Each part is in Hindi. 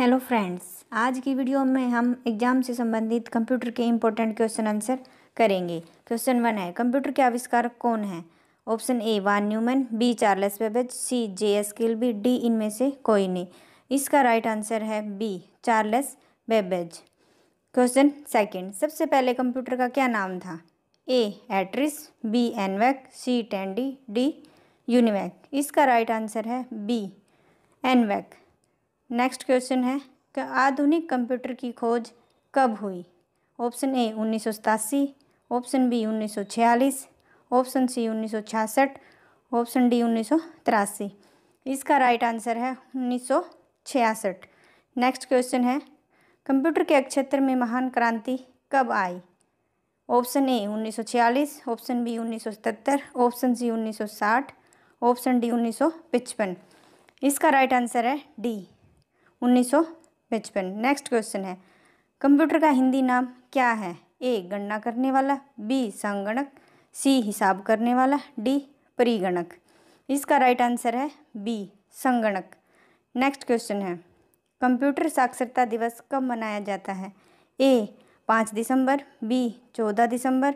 हेलो फ्रेंड्स आज की वीडियो में हम एग्जाम से संबंधित कंप्यूटर के इम्पोर्टेंट क्वेश्चन आंसर करेंगे क्वेश्चन वन है कंप्यूटर के आविष्कार कौन है option A von Neumann B Charles Babbage C J S B D इनमें से कोई नहीं इसका राइट आंसर है B Charles Babbage question second सबसे पहले कंप्यूटर का क्या नाम था ए एट्रिस बी एनवैक सी टेंडी डी यूनिवैक इसका राइट आंसर है बी एनवैक नेक्स्ट क्वेश्चन है कि आधुनिक कंप्यूटर की खोज कब हुई ऑप्शन ए उन्नीस ऑप्शन बी उन्नीस ऑप्शन सी उन्नीस ऑप्शन डी उन्नीस इसका राइट आंसर है उन्नीस नेक्स्ट क्वेश्चन है कंप्यूटर के क्षेत्र में महान क्रांति कब आई option A 1946, option B 1977, option C 1960, option D 1955 इसका राइट आंसर है डी उन्नीस सौ नेक्स्ट क्वेश्चन है कंप्यूटर का हिंदी नाम क्या है ए गणना करने वाला बी संगणक सी हिसाब करने वाला डी परिगणक इसका राइट आंसर है बी संगणक नेक्स्ट क्वेश्चन है कंप्यूटर साक्षरता दिवस कब मनाया जाता है ए पाँच दिसंबर बी चौदह दिसंबर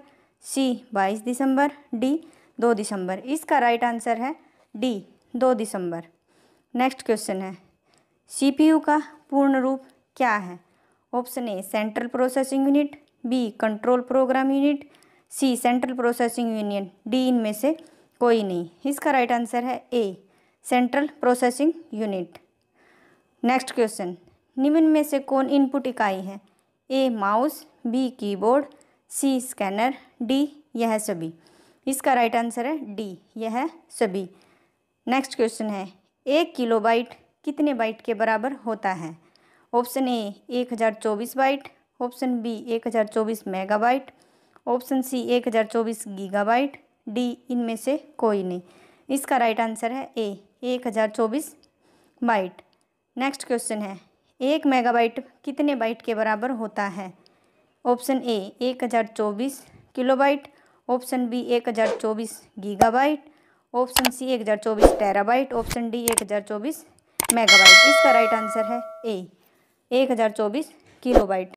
सी बाईस दिसंबर डी दो दिसंबर इसका राइट आंसर है डी दो दिसंबर नेक्स्ट क्वेश्चन है सीपीयू का पूर्ण रूप क्या है option A central processing unit B control program unit C central processing union D इनमें से कोई नहीं इसका राइट आंसर है A central processing unit next question निम्न में से कौन इनपुट इकाई है A mouse B keyboard C scanner D यह सभी इसका राइट आंसर है डी यह सभी नेक्स्ट क्वेश्चन है एक किलोबाइट कितने बाइट के बराबर होता है ऑप्शन ए एक हज़ार चौबीस बाइट ऑप्शन बी एक हज़ार चौबीस मेगाबाइट ऑप्शन सी एक हज़ार चौबीस गीगाबाइट डी इनमें से कोई नहीं इसका राइट आंसर है ए एक हज़ार चौबीस बाइट नेक्स्ट क्वेश्चन है एक मेगाबाइट कितने बाइट के बराबर होता है ऑप्शन ए एक हज़ार चौबीस किलोबाइट ऑप्शन बी एक हज़ार चौबीस गीगाबाइट ऑप्शन सी एक हज़ार चौबीस टेराबाइट ऑप्शन डी एक हज़ार चौबीस मेगाबाइट इसका राइट आंसर है ए एक हज़ार चौबीस किलोबाइट